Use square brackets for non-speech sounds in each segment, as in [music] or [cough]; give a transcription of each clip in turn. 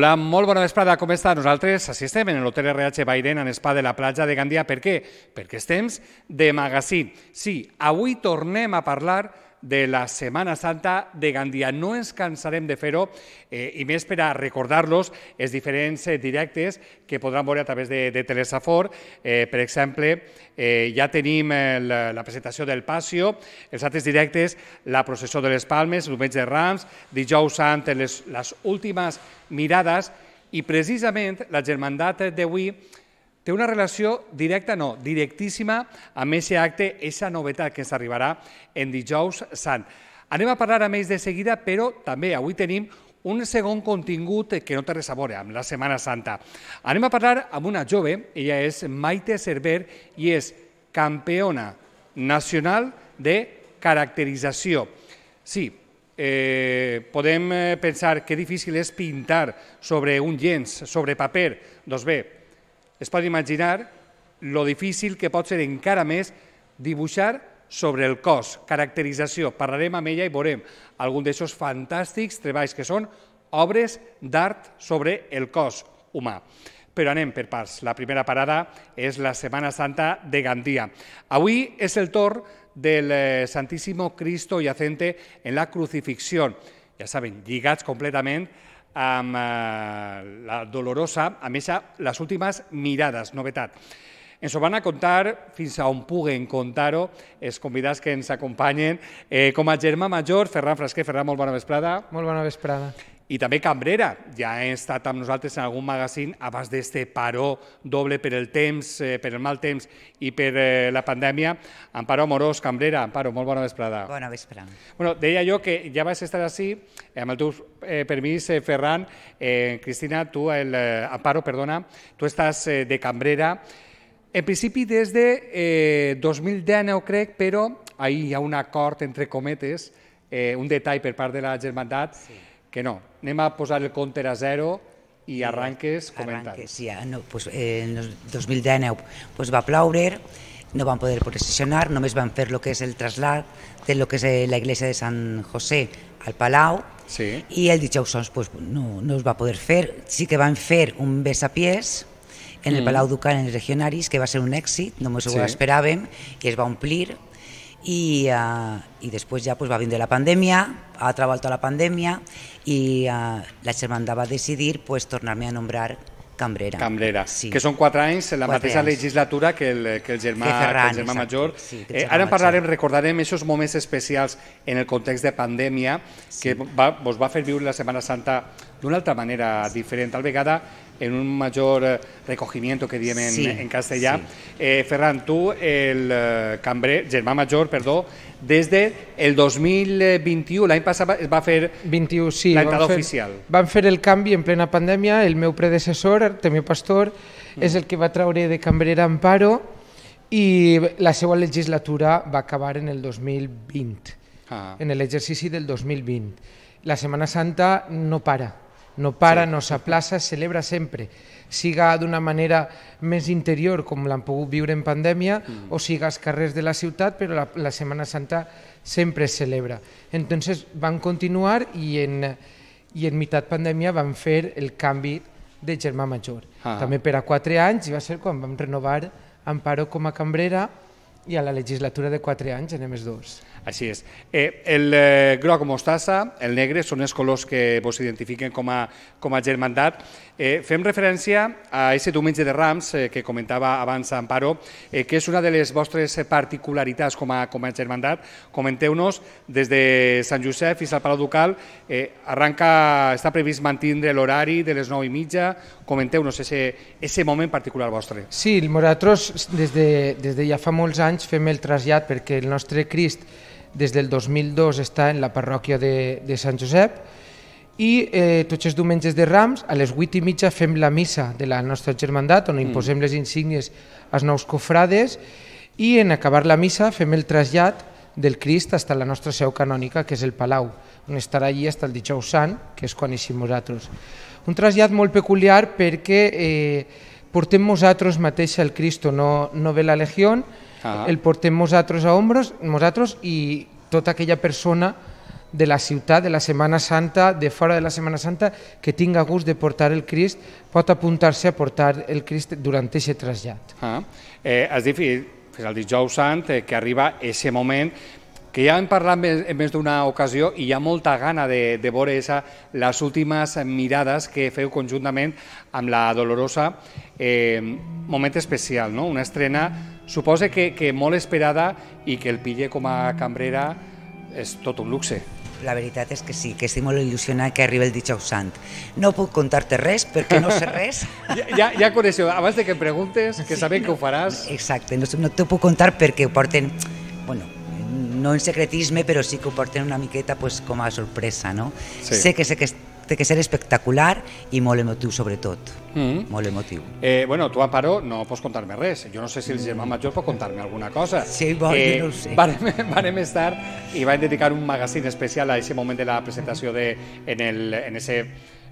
Hola, molt bona vesprada, com està? Nosaltres assistem en l'hotel RH Bairen en Spa de la platja de Gandia. Per què? Perquè estem de magasí. Sí, avui tornem a parlar de la Setmana Santa de Gandia. No ens cansarem de fer-ho eh, i més per a recordar-los els diferents eh, directes que podran veure a través de, de Telesafor. Eh, per exemple, eh, ja tenim eh, la, la presentació del Pasio, els altres directes, la processó de les Palmes, Metge de Rams, dijous sant, les, les últimes mirades i precisament la germandat d'avui té una relació directa, no, directíssima amb aquest acte, aquesta novetat que ens arribarà en dijous sant. Anem a parlar amb més de seguida, però també avui tenim un segon contingut que no té res a veure amb la Setmana Santa. Anem a parlar amb una jove, ella és Maite Cerver i és campiona nacional de caracterització. Sí, eh, podem eh, pensar que difícil és pintar sobre un llenç, sobre paper. Doncs bé, es pot imaginar lo difícil que pot ser encara més dibuixar sobre el cos, caracterització. Parlarem amb ella i veurem algun d'aquests fantàstics treballs que són obres d'art sobre el cos humà. Però anem per parts. La primera parada és la Setmana Santa de Gandia. Avui és el torn del eh, Santíssimo Cristo yacente en la crucifixió. Ja saben, lligats completament amb eh, la Dolorosa, a més, les últimes mirades, novetat. Ens ho van a contar fins a on puguen contar-ho els convidats que ens acompanyen. Eh, com a germà major, Ferran Frasquer. Ferran, molt bona vesprada. Molt bona vesprada i també Cambrera, ja ha estat amb nosaltres en algun magazín abans d'este paró doble per el temps, eh, per el mal temps i per eh, la pandèmia. Amparo Morós, Cambrera, Amparo, molt bona vesprada. Bona vesprada. Bueno, deia jo que ja vas estar així, eh, amb el teu eh, permís, eh, Ferran, eh, Cristina, tu, el, Amparo, perdona, tu estàs de Cambrera, en principi des de eh, 2019, crec, però ahir hi ha un acord entre cometes, eh, un detall per part de la germandat, sí que no. Anem a posar el compte a zero i arranques comentant. Arranques, ja. Ah, no, pues, eh, el 2019 pues, va ploure, no van poder processionar, només van fer el que és el trasllat de lo que és eh, la iglesia de Sant José al Palau, sí. i el dijous Jaussons pues, no, no es va poder fer. Sí que van fer un besapiés en el mm. Palau Ducal en els regionaris, que va ser un èxit, només sí. ho esperàvem, i es va omplir, i, uh, i després ja pues, va vindre la pandèmia, ha treballat la pandèmia i uh, la germana va decidir pues, tornar-me a nombrar Cambrera. Cambrera, sí. que són quatre anys, la quatre mateixa anys. legislatura que el, que el germà, que Ferran, que el germà major. Sí, el germà eh, ara en parlarem, major. recordarem aquests moments especials en el context de pandèmia sí. que va, vos va fer viure la Setmana Santa d'una altra manera sí. diferent. Tal vegada en un mayor eh, recogimiento que tienen sí, en castellano. Sí. Eh, Ferran, tú, el eh, cambrer, germà major, perdón, desde el 2021, l'any passat es va a fer 21, sí, l'entrada oficial. Van fer el canvi en plena pandèmia, el meu predecessor, Artemio Pastor, mm. és el que va traure de cambrera Amparo i la seva legislatura va acabar en el 2020, ah. en l'exercici del 2020. La Setmana Santa no para, no para, sí. no s'aplaça, celebra sempre, siga d'una manera més interior, com l'han pogut viure en pandèmia, mm. o siga als carrers de la ciutat, però la, la Setmana Santa sempre es celebra. Entonces van continuar i en, i en meitat pandèmia van fer el canvi de germà major. Ah. També per a quatre anys, i va ser quan vam renovar Amparo com a cambrera, i a la legislatura de 4 anys anem els dos. Així és. Eh, el eh, groc mostassa, el negre, són els colors que vos identifiquen com a, com a germandat. Eh, fem referència a aquest diumenge de Rams, eh, que comentava abans Amparo, eh, que és una de les vostres particularitats com a, com a germandat. Comenteu-nos, des de Sant Josep fins al Palau Ducal, eh, arranca, està previst mantindre l'horari de les 9 i mitja. Comenteu-nos aquest ese moment particular vostre. Sí, nosaltres des de, des de ja fa molts anys fem el trasllat perquè el nostre Crist des del 2002 està en la parròquia de, de Sant Josep i eh, tots els diumenges de Rams a les 8 i mitja fem la missa de la nostra germandat on mm. imposem les insígnies als nous cofrades i en acabar la missa fem el trasllat del Crist fins a la nostra seu canònica, que és el Palau, on estarà allí fins al dijous sant, que és quan eixim nosaltres. Un trasllat molt peculiar perquè eh, portem nosaltres mateix el Cristo, no, no ve la Legió, el portem nosaltres a ombros, nosaltres i tota aquella persona de la ciutat, de la Setmana Santa, de fora de la Setmana Santa, que tinga gust de portar el Crist, pot apuntar-se a portar el Crist durant aquest trasllat. Ah. Eh, has dit fes el dijous sant eh, que arriba aquest moment que ja hem parlat més, en més d'una ocasió i hi ha molta gana de, de veure esa, les últimes mirades que feu conjuntament amb la Dolorosa. Eh, moment especial, no? una estrena suposa que, que molt esperada i que el pille com a cambrera és tot un luxe. La veritat és que sí, que estic molt il·lusionat que arribi el dijous sant. No puc contar-te res perquè no sé res. [laughs] ja, ja, ja coneixeu, abans de que em preguntes, que sí, sabem no, que ho faràs. Exacte, no, no t'ho puc contar perquè ho porten... Bueno, no en secretisme, però sí que ho porten una miqueta pues, com a sorpresa. No? Sí. Sé que sé que té que ser espectacular i molt emotiu, sobretot. Mm. -hmm. Molt emotiu. Eh, bueno, tu a Paró no pots contar-me res. Jo no sé si el germà mm. major pot contar-me alguna cosa. Sí, bo, eh, jo no ho sé. Vàrem, [laughs] vàrem estar i vam dedicar un magazín especial a aquest moment de la presentació de, en, el, en ese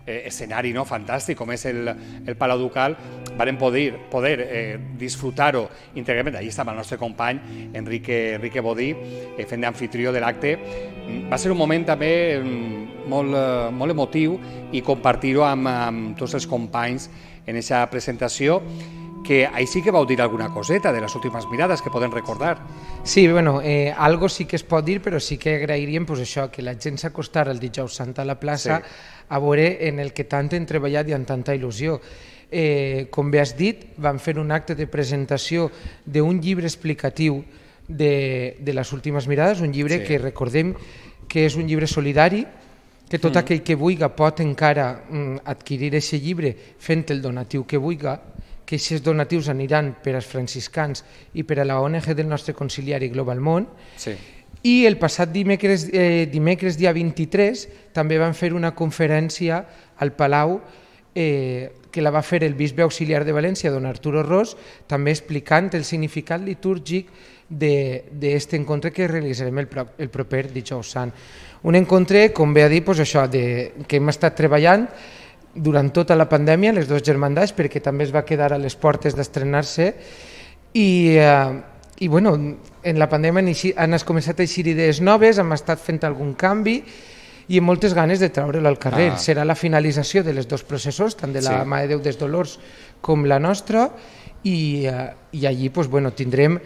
eh, escenari ¿no? fantàstic com és el, el Palau Ducal, varen poder, poder eh, disfrutar-ho íntegrament. Allí estava el nostre company, Enrique, Enrique Bodí, eh, fent d'anfitrió de l'acte. Mm, va ser un moment també mm, molt, eh, molt emotiu i compartir-ho amb, amb tots els companys en aquesta presentació que ahí sí que a dir alguna coseta de les últimes mirades que pueden recordar. Sí, bueno, eh, algo sí que es pot dir, però sí que agradecería pues, això, que la gent acostara el dijous sant a la plaça sí. a veure en el que tant han treballat i amb tanta il·lusió. Eh, com bé has dit, van fer un acte de presentació d'un llibre explicatiu de, de les últimes mirades, un llibre sí. que recordem que és un llibre solidari, que tot mm. aquell que vulga pot encara mm, adquirir aquest llibre fent el donatiu que vulga, que aquests donatius aniran per als franciscans i per a la ONG del nostre conciliari Global Món. Sí. I el passat dimecres, eh, dimecres dia 23 també van fer una conferència al Palau eh, que la va fer el bisbe auxiliar de València, don Arturo Ros, també explicant el significat litúrgic d'aquest encontre que realitzarem el, pro el proper dijous sant. Un encontre, com bé a dir, pues, això, de, que hem estat treballant durant tota la pandèmia, les dues germandats, perquè també es va quedar a les portes d'estrenar-se i, eh, i bueno, en la pandèmia han, eixi, han començat a eixir idees noves, hem estat fent algun canvi i amb moltes ganes de treure-lo al carrer. Ah. Serà la finalització de les dos processos, tant de la sí. Mà de Déu des Dolors com la nostra, i, eh, i allí pues, bueno, tindrem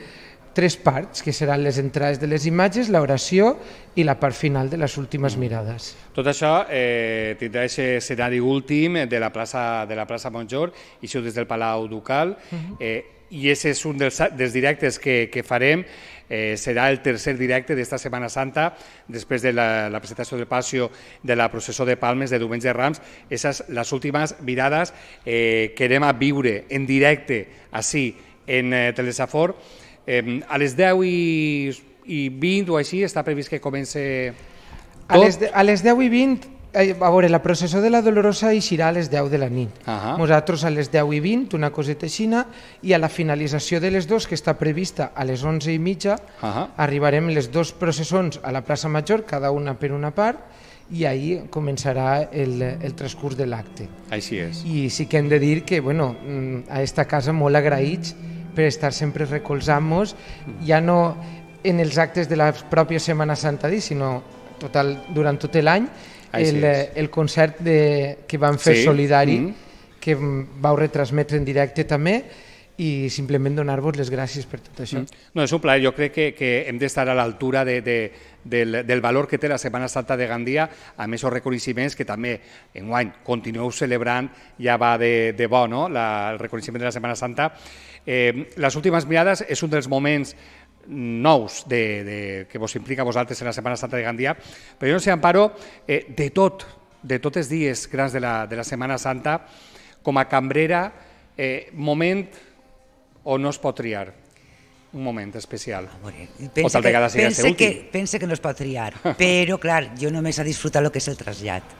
tres parts, que seran les entrades de les imatges, l'oració i la part final de les últimes mirades. Tot això eh, tindrà aquest escenari últim de la plaça, de la plaça Montjor, i això des del Palau Ducal, eh, i aquest és un dels, dels directes que, que farem, eh, serà el tercer directe d'esta Setmana Santa, després de la, la presentació del Pasio de la processó de Palmes de Diumenge de Rams. Esas les últimes mirades eh, que anem a viure en directe, així, en eh, Telesafor, Eh, a les 10 i, i 20 o així està previst que comence tot? A les, a les 10 i 20, eh, a veure, la processó de la Dolorosa eixirà a les 10 de la nit. Uh -huh. Nosaltres a les 10 i 20, una coseta xina, i a la finalització de les dues, que està prevista a les 11 i mitja, uh -huh. arribarem les dues processons a la plaça Major, cada una per una part, i ahir començarà el, el transcurs de l'acte. Així és. I sí que hem de dir que, bueno, mm, a esta casa molt agraïts per estar sempre recolzant-nos, ja no en els actes de la pròpia Setmana Santa dir, sinó total, durant tot l'any, el, el concert de, que vam fer sí. solidari, mm -hmm. que vau retransmetre en directe també, i simplement donar-vos les gràcies per tot això. Mm. No, és un plaer. Jo crec que, que hem d'estar a l'altura de, de, del, del valor que té la Setmana Santa de Gandia, a més els reconeixements que també en guany continueu celebrant, ja va de, de bo no? la, el reconeixement de la Setmana Santa, Eh, les últimes mirades és un dels moments nous de, de, que vos implica vosaltres en la Setmana Santa de Gandia, però jo no sé, Amparo, eh, de tot, de tots els dies grans de la, de la Setmana Santa, com a cambrera, eh, moment o no es pot triar, un moment especial. Ah, pense o tal vegada sigui pense Que, pense que no es pot triar, [laughs] però, clar, jo només a disfrutar el que és el trasllat.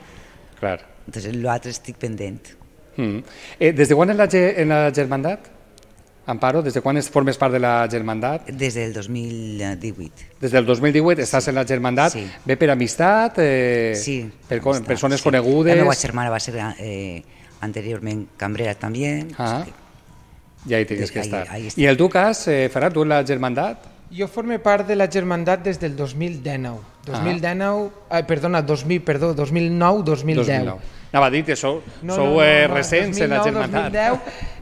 Clar. Entonces, l'altre estic pendent. Mm. Eh, des de quan en la, en la germandat? Amparo, des de quan formes part de la Germandat? Des del 2018. Des del 2018 estàs sí. en la Germandat? Sí. Ve per amistat? Eh, sí. Per amistat, persones sí. conegudes? La meva germana va ser eh, anteriorment cambrera també. Ah. O sigui, ja hi tenies que estar. Ahí, ahí I el teu cas, eh, Ferrat, tu en la Germandat? Jo formo part de la germandat des del 2019. 2019, ah. eh, perdona, 2000, perdó, 2009, 2010. 2009. Anava a dir que sou, no, sou no, no, eh, recents no, en la germandat.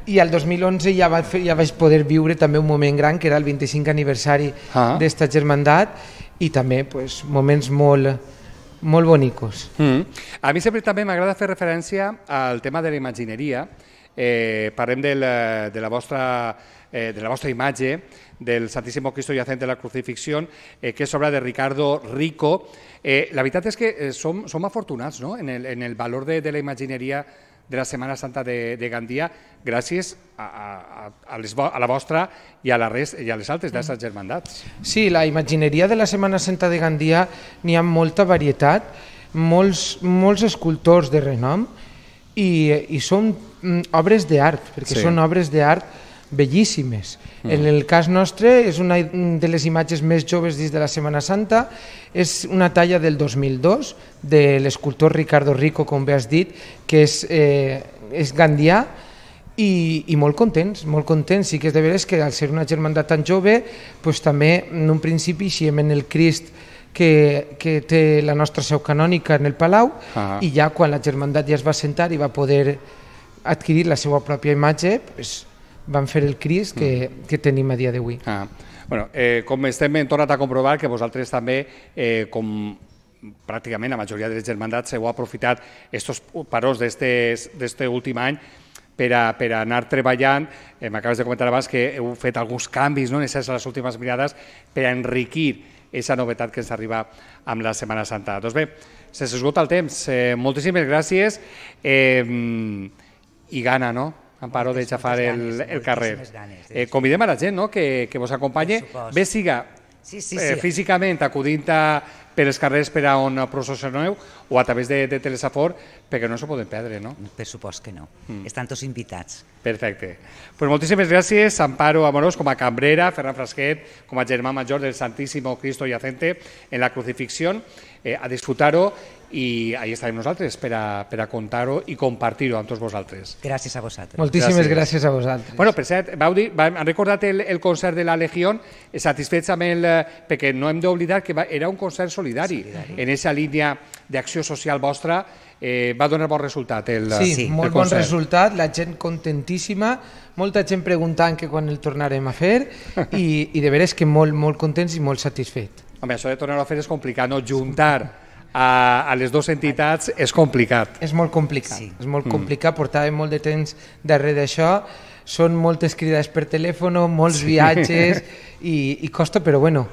2010, I el 2011 ja, va, ja vaig poder viure també un moment gran, que era el 25 aniversari ah. d'esta germandat, i també pues, moments molt, molt bonicos. Mm. A mi sempre també m'agrada fer referència al tema de la imagineria. Eh, parlem de la, eh, de la vostra eh, de la vostra imatge del Santíssimo Cristo Yacent de la Crucifixió, eh, que és obra de Ricardo Rico. Eh, la veritat és que eh, som, som afortunats no? en, el, en el valor de, de la imagineria de la Setmana Santa de, de Gandia gràcies a, a, a, les, a la vostra i a, la rest, i a les altres d'aquestes germandats. Sí, la imagineria de la Setmana Santa de Gandia n'hi ha molta varietat, molts, molts escultors de renom i, eh, i són mm, obres d'art, perquè sí. són obres d'art bellíssimes. Mm. En el cas nostre és una mm, de les imatges més joves dins de la Setmana Santa, és una talla del 2002 de l'escultor Ricardo Rico, com bé has dit, que és, eh, és gandià, i, i molt contents, molt contents. Sí que és de veres que al ser una germandat tan jove, pues, també en un principi xiem en el Crist que, que té la nostra seu canònica en el Palau ah. i ja quan la germandat ja es va sentar i va poder adquirir la seva pròpia imatge, pues, van fer el CRIS que, mm. que tenim a dia d'avui. Ah. Bueno, eh, com estem, hem tornat a comprovar que vosaltres també, eh, com pràcticament la majoria de les germandats, heu aprofitat aquests parons d'aquest últim any per, a, per a anar treballant. Eh, M'acabes de comentar abans que heu fet alguns canvis no, en les últimes mirades per a enriquir aquesta novetat que ens arriba amb la Setmana Santa. Doncs bé, se s'esgota el temps. Eh, moltíssimes gràcies eh, i gana, no? Amparo, de xafar el, el carrer. Eh, convidem a la gent no? que, que vos acompanye, bé siga sí, sí, sí. Eh, físicament acudint a, per els carrers per a on processioneu o a través de, de Telesafor, perquè no s'ho poden perdre, no? Mm, per supost que no. Mm. Estan tots invitats. Perfecte. Pues moltíssimes gràcies, Amparo Amorós, com a cambrera, Ferran Frasquet, com a germà major del Santíssimo Cristo Yacente en la crucifixión, eh, a disfrutar-ho i ahí estarem nosaltres per a, per a contar-ho i compartir-ho amb tots vosaltres. Gràcies a vosaltres. Moltíssimes gràcies, gràcies a vosaltres. Bueno, per cert, vau dir, vam, han recordat el, el concert de la Legió, satisfets amb el... Eh, perquè no hem d'oblidar que va, era un concert solidari, solidari. en aquesta línia d'acció social vostra eh, va donar bon resultat el, sí, sí. El molt concert. bon resultat, la gent contentíssima, molta gent preguntant que quan el tornarem a fer [laughs] i, i de veres que molt, molt contents i molt satisfet. Home, això de tornar a fer és complicat, no? Juntar a, a les dues entitats és complicat. És molt complicat, sí. és molt mm. complicat, mm. portàvem molt de temps darrere d'això, són moltes cridades per telèfon, molts sí. viatges [laughs] i, i costa, però bueno,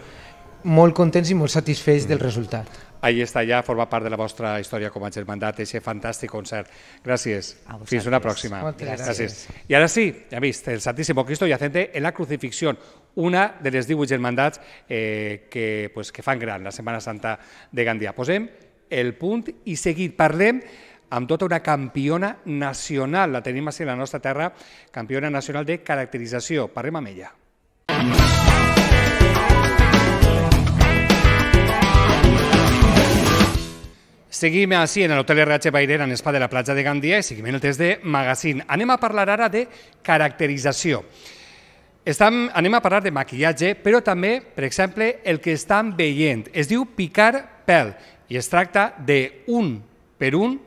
molt contents i molt satisfets mm. del resultat. Ahí està ja, forma part de la vostra història com a germandat, aquest fantàstic concert. Gràcies. Fins una pròxima. Moltes gràcies. gràcies. I ara sí, ja vist, el Santíssimo Cristo yacente en la Crucifixió, una de les 18 germandats eh, que, pues, que fan gran la Setmana Santa de Gandia. Posem el punt i seguit parlem amb tota una campiona nacional, la tenim a la nostra terra, campiona nacional de caracterització. Parlem amb ella. Seguim així en l'Hotel RH Bairera, en l'espai de la platja de Gandia, i seguim en el test de magazine. Anem a parlar ara de Caracterització estan, anem a parlar de maquillatge, però també, per exemple, el que estan veient. Es diu picar pèl i es tracta de un per un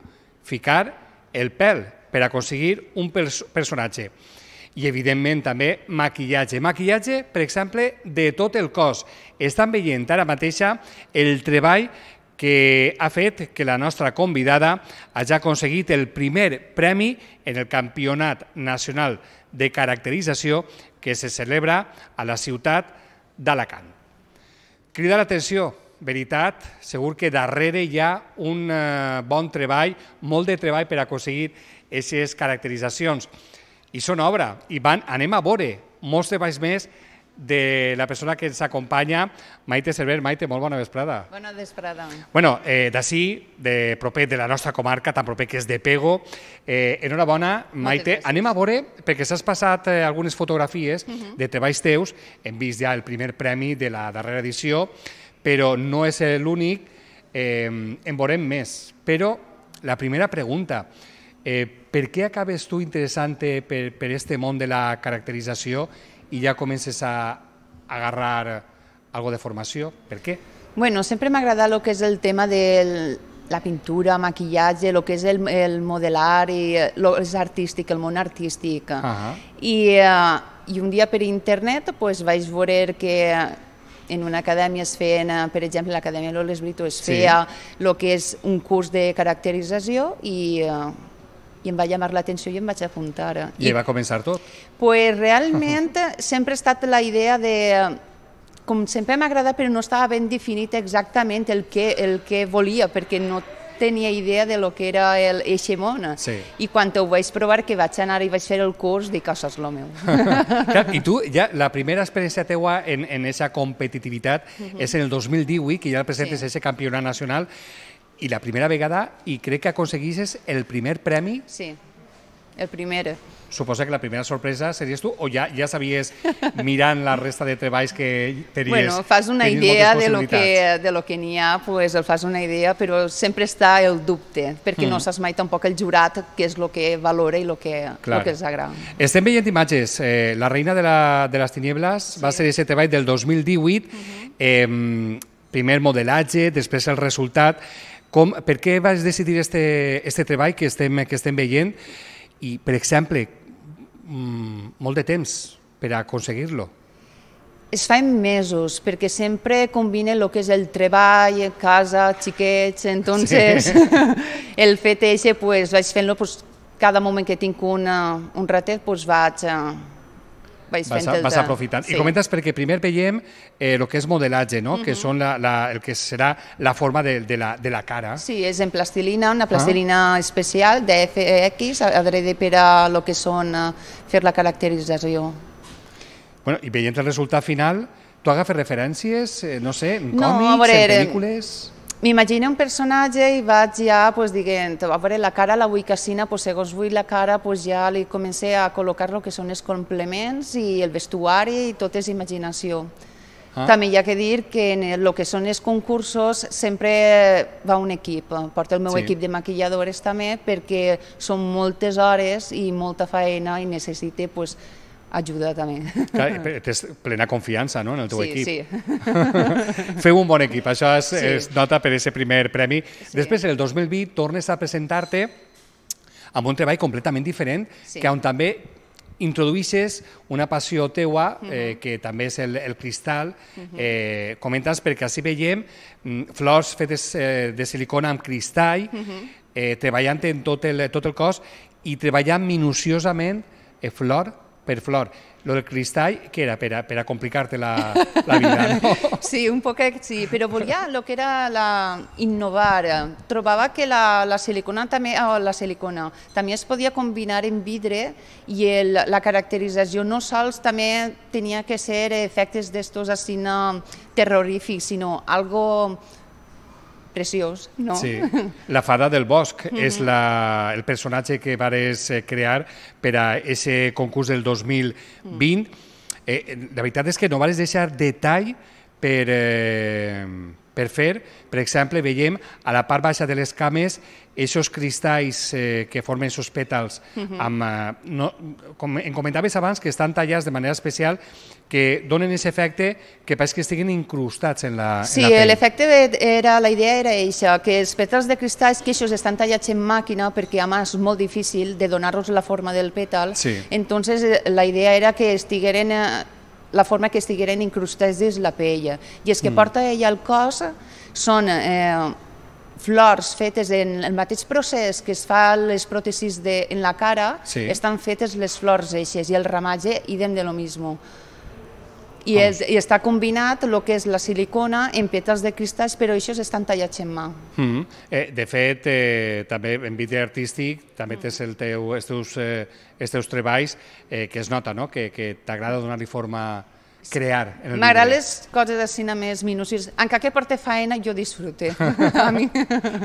ficar el pèl per aconseguir un pers personatge. I, evidentment, també maquillatge. Maquillatge, per exemple, de tot el cos. Estan veient ara mateixa el treball que ha fet que la nostra convidada hagi aconseguit el primer premi en el Campionat Nacional de Caracterització que se celebra a la ciutat d'Alacant. Crida l'atenció, veritat, segur que darrere hi ha un eh, bon treball, molt de treball per aconseguir aquestes caracteritzacions. I són obra, i van, anem a veure molts treballs més de la persona que ens acompanya, Maite Cerver. Maite, molt bona vesprada. Bona vesprada. Bueno, eh, d'ací, de proper de la nostra comarca, tan proper que és de Pego, eh, enhorabona, Maite. Anem a veure, perquè s'has passat eh, algunes fotografies uh mhm. -huh. de treballs teus, hem vist ja el primer premi de la darrera edició, però no és l'únic, eh, en veurem més. Però la primera pregunta, eh, per què acabes tu interessant per, per este món de la caracterització i ja comences a agarrar algo de formació? Per què? Bueno, sempre m'ha agradat el que és el tema de la pintura, maquillatge, el que és el, el modelar i eh, lo, és artístic, el món artístic. Uh -huh. I, uh, I un dia per internet pues, vaig veure que en una acadèmia es feien, eh, per exemple, l'Acadèmia Loles Brito es feia sí. el que és un curs de caracterització i uh, i em va llamar l'atenció i em vaig apuntar. I, I va començar tot? Pues realment [laughs] sempre ha estat la idea de com sempre m'ha agradat, però no estava ben definit exactament el que, el que volia, perquè no tenia idea de lo que era el Eixemona. Sí. I quan ho vaig provar, que vaig anar i vaig fer el curs, dic, això és el meu. [laughs] [laughs] I tu, ja, la primera experiència teua en, en esa competitivitat uh -huh. és en el 2018, que ja presentes sí. ese campionat nacional i la primera vegada i crec que aconseguissis el primer premi. Sí, el primer. Suposa que la primera sorpresa series tu o ja ja sabies mirant la resta de treballs que tenies. Bueno, fas una idea de lo que de lo que n'hi ha, pues el fas una idea, però sempre està el dubte, perquè mm. no saps mai tampoc el jurat què és el que valora i el que Clar. lo que els agrada. Estem veient imatges, eh, La reina de, la, de les tinieblas sí. va ser ese treball del 2018, mm -hmm. eh, primer modelatge, després el resultat. Com, per què vas decidir este, este treball que estem, que estem veient i, per exemple, mm, molt de temps per aconseguir-lo? Es fa en mesos, perquè sempre combina el que és el treball, casa, xiquets, entonces sí. [laughs] el fet eixe, pues, vaig fent-lo pues, cada moment que tinc una, un ratet, pues, vaig, vaig vas, fent... Vas vas aprofitant. Sí. I comentes perquè primer veiem el eh, lo que és modelatge, no? Uh -huh. que són la, la, el que serà la forma de, de, la, de la cara. Sí, és en plastilina, una plastilina -huh. Ah. especial de FX, e adrede per a lo que són uh, fer la caracterització. Bueno, I veient el resultat final, tu agafes referències, eh, no sé, en no, veure, en pel·lícules... M'imagino un personatge i vaig ja pues, dient, a veure, la cara la vull casina, pues, segons vull la cara pues, ja li comencé a col·locar el que són els complements i el vestuari i tot és imaginació. Ah. També hi ha que dir que en el que són els concursos sempre va un equip. porta el meu sí. equip de maquilladores també perquè són moltes hores i molta feina i necessite pues, ajuda també. Clar, tens plena confiança no, en el teu sí, equip. Sí, sí. [laughs] Feu un bon equip, això es, sí. es nota per aquest primer premi. Sí. Després, el 2020, tornes a presentar-te amb un treball completament diferent, sí. que on també introduïixes una passió teua, eh, que també és el, el cristal. Eh, comentes perquè així veiem mm, flors fetes eh, de silicona amb cristall, eh, treballant en tot el, tot el cos i treballant minuciosament eh, flor per flor. Lo del cristall, que era? Per a, per a complicarte la, [laughs] la vida, no? [laughs] Sí, un poquet, sí, però volia el que era la, innovar. Trobava que la, la silicona també, oh, la silicona, també es podia combinar en vidre i el, la caracterització no sols també tenia que ser efectes d'estos así terrorífics, sinó algo preciós, no? Sí, [laughs] la fada del bosc mm -hmm. és la, el personatge que vares eh, crear per a aquest concurs del 2020. Mm. Eh, eh, la veritat és que no vares deixar detall per, eh, per fer. Per exemple, veiem a la part baixa de les cames aquests cristalls eh, que formen els pètals, mhm. amb, eh, no, com en comentaves abans, que estan tallats de manera especial, que donen aquest efecte que pareix que estiguin incrustats en la, sí, en la pell. Sí, era, la idea era això, que els pètals de cristalls, que aquests estan tallats en màquina perquè a mà és molt difícil de donar-los la forma del pètal, sí. entonces eh, la idea era que estigueren eh, la forma que estigueren incrustats dins la paella. I és que mm. porta ella al el cos són eh, flors fetes en el mateix procés que es fa les pròtesis de, en la cara, sí. estan fetes les flors eixes i el ramatge idem de lo mismo i, és, i està combinat el que és la silicona en petals de cristalls, però això estan tallats en mà. Mm -hmm. eh, de fet, eh, també en vídeo artístic també tens el teu, els, teus, eh, els teus treballs, eh, que es nota no? que, que t'agrada donar-li forma crear. M'agraden les coses així més minucies. En què porta faena, jo disfrute. [laughs] a mi.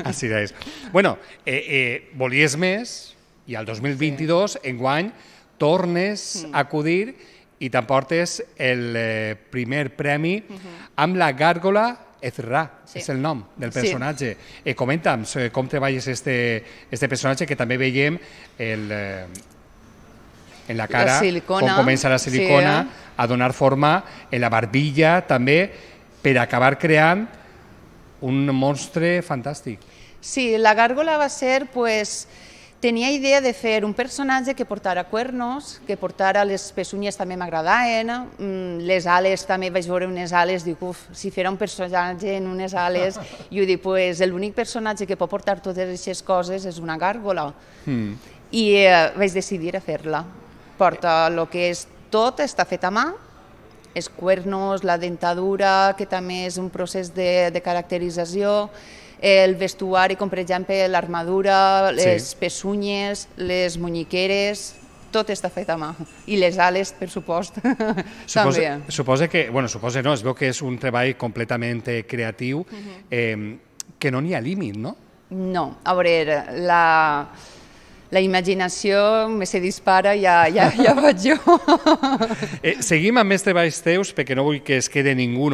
Així és. Bueno, eh, eh, volies més i al 2022, sí. enguany, tornes mm. a acudir i t'emportes el eh, primer premi mhm. amb la gàrgola Ezra, sí. és el nom del personatge. Sí. Eh, comenta'm com treballes este, este personatge que també veiem el, eh, en la cara, la com comença la silicona sí, eh? a donar forma, en la barbilla també, per acabar creant un monstre fantàstic. Sí, la gàrgola va ser pues, tenia idea de fer un personatge que portara cuernos, que portara les pesunyes també m'agradaven, mm, les ales també vaig veure unes ales, dic, uf, si fera un personatge en unes ales, jo [laughs] dic, pues, l'únic personatge que pot portar totes aquestes coses és una gàrgola. Mm. I eh, vaig decidir a fer-la. Porta el que és tot, està fet a mà, els cuernos, la dentadura, que també és un procés de, de caracterització, el vestuari, com per exemple l'armadura, les sí. pesunyes, les munyiqueres, tot està fet a mà. I les ales, per supost, [laughs] suposa, també. Suposa que, bueno, suposa no, es veu que és un treball completament eh, creatiu, uh mhm. -huh. eh, que no n'hi ha límit, no? No, a veure, la la imaginació me se dispara, i ja, ja, ja [laughs] vaig jo. Eh, seguim amb més treballs teus, perquè no vull que es quede ningú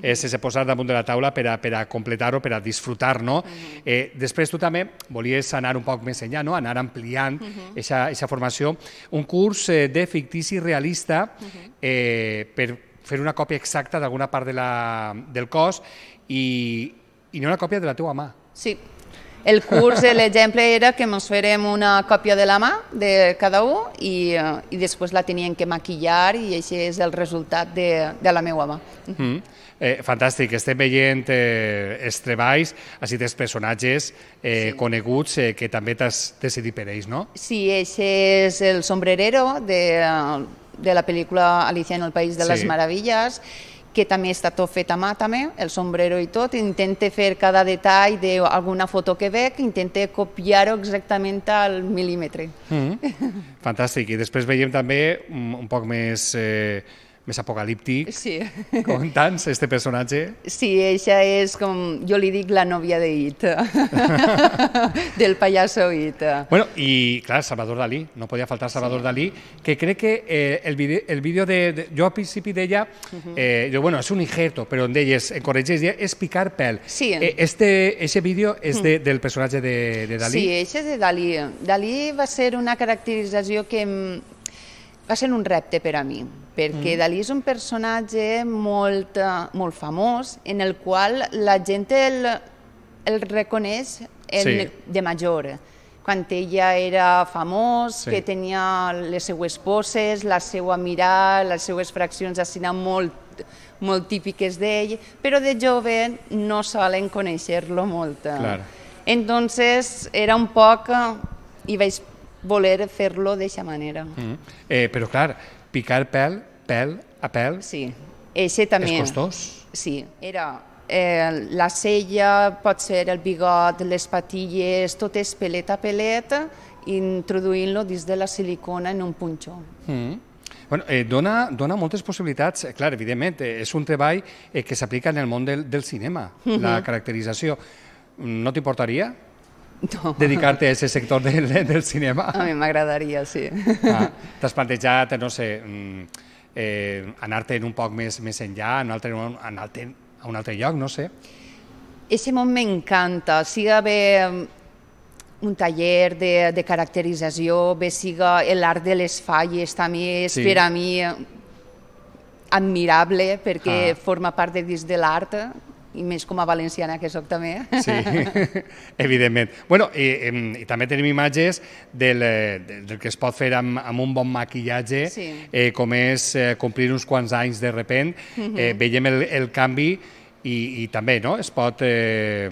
eh, sense posar damunt de la taula per a, per a completar-ho, per a disfrutar, no? Eh, després tu també volies anar un poc més enllà, no? anar ampliant aquesta uh -huh. formació. Un curs eh, de fictici realista eh, per fer una còpia exacta d'alguna part de la, del cos i, i no una còpia de la teua mà. Sí, el curs, l'exemple era que ens fèrem una còpia de la mà de cada un i, eh, i després la tenien que maquillar i així és el resultat de, de la meva mà. Mm. Eh, fantàstic, estem veient eh, els treballs, així dels personatges eh, sí. coneguts eh, que també t'has decidit per ells, no? Sí, aquest és el sombrerero de, eh, de la pel·lícula Alicia en el País de sí. les Meravilles que també està tot fet a mà també, el sombrero i tot, intenta fer cada detall d'alguna foto que veig, intenta copiar-ho exactament al mil·límetre. Mm -hmm. Fantàstic, i després veiem també un, un poc més... Eh més apocalíptic, sí. [laughs] com tants, este personatge. Sí, ella és com, jo li dic la nòvia de It, [laughs] del pallasso It. Bueno, i clar, Salvador Dalí, no podia faltar Salvador sí. Dalí, que crec que eh, el, vídeo el vídeo de, de, jo al principi d'ella, eh, jo, bueno, és un injerto, però on deies, en corregeix, és picar pèl. Sí. Eh, este, este vídeo és de, del personatge de, de Dalí. Sí, això és de Dalí. Dalí va ser una caracterització que em... va ser un repte per a mi, perquè mm. Dalí és un personatge molt, eh, molt famós en el qual la gent el, el reconeix en, sí. de major quan ella era famós, sí. que tenia les seues poses, la seva mirada, les seues fraccions així molt, molt típiques d'ell, però de jove no solen conèixer-lo molt. Clar. Entonces era un poc... Eh, i vaig voler fer-lo d'aquesta manera. Mm. Eh, però clar, picar pèl, pèl a pèl sí. Eixe també, és costós. Sí, era eh, la sella, pot ser el bigot, les patilles, tot és pelet a pelet, introduint-lo dins de la silicona en un punxó. Mm. Bueno, eh, dona, dona moltes possibilitats, eh, clar, evidentment, eh, és un treball eh, que s'aplica en el món del, del cinema, mhm. mm -hmm. la caracterització. No t'importaria no. dedicarte a aquest sector del, del cinema? A mi m'agradaria, sí. Ah, T'has plantejat, no sé, mm, eh, anar te un poc més, més enllà, anar un anar a un altre lloc, no sé? Ese món m'encanta, siga bé mm, un taller de, de caracterització, bé siga l'art de les falles, també és sí. per a mi mm, admirable perquè ah. forma part de dins de l'art i més com a valenciana que sóc també. [laughs] Sí, evidentment. Bueno, i, i també tenim imatges eh, del, del que es pot fer amb, amb un bon maquillatge, sí. eh, com és eh, complir uns quants anys de repent. Mhm. eh, veiem el, el canvi i, i també no? es pot eh,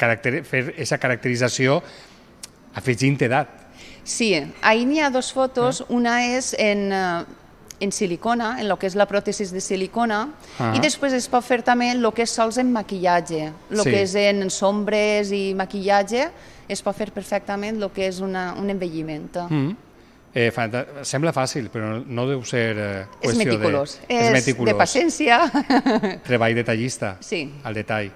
caracter, fer aquesta caracterització afegint edat. Sí, ahir n'hi ha dos fotos, eh? una és en en silicona, en el que és la pròtesi de silicona, -huh. i ah. després es pot fer també el que és sols en maquillatge, el sí. que és en sombres i maquillatge, es pot fer perfectament el que és una, un envelliment. Mm. Eh, sembla fàcil, però no deu ser eh, qüestió és meticulós. de... És, és meticulós. de paciència. [laughs] Treball detallista, sí. al detall.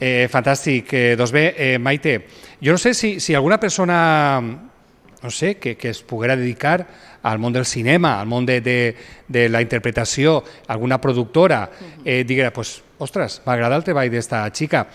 Eh, fantàstic. Eh, doncs bé, eh, Maite, jo no sé si, si alguna persona no sé, que, que es poguera dedicar al món del cinema, al món de, de, de la interpretació, alguna productora, eh, diguera, pues, ostres, m'agrada el treball d'esta xica.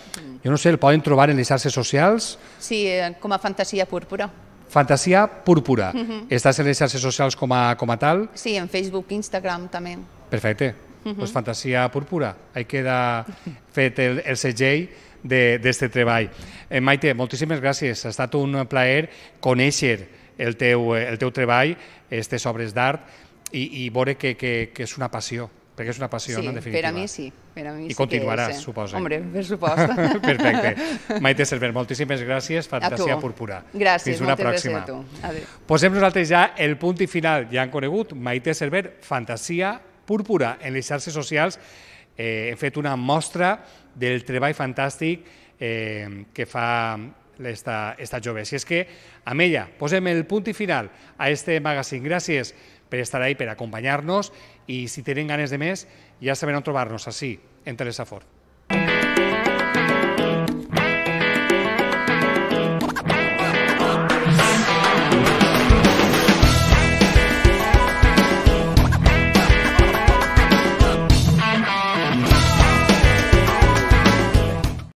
Jo no sé, el poden trobar en les xarxes socials? Sí, eh, com a fantasia púrpura. Fantasia púrpura. Uh -huh. Estàs en les xarxes socials com a, com a tal? Sí, en Facebook, Instagram també. Perfecte. Uh -huh. pues fantasia púrpura. Ahí queda fet el, el segell d'aquest treball. Eh, Maite, moltíssimes gràcies. Ha estat un plaer conèixer el teu, eh, el teu treball, aquestes obres d'art, i, i veure que, que, que és una passió perquè és una passió, sí, en definitiva. per a mi sí. Per a mi I sí continuaràs, que és, eh? suposo. Hombre, per suposta. [laughs] [laughs] Perfecte. Maite Server, moltíssimes gràcies. Fantasia Púrpura. Gràcies, Fins una pròxima. gràcies a tu. Posem nosaltres ja el punt i final. Ja han conegut Maite Server, Fantasia Púrpura, en les xarxes socials Eh, he fet una mostra del treball fantàstic eh, que fa esta, esta jove. Si és que amb ella posem el punt i final a este magazine. Gràcies per estar ahí, per acompanyar-nos i si tenen ganes de més ja saben on trobar-nos, així, en Telesafort.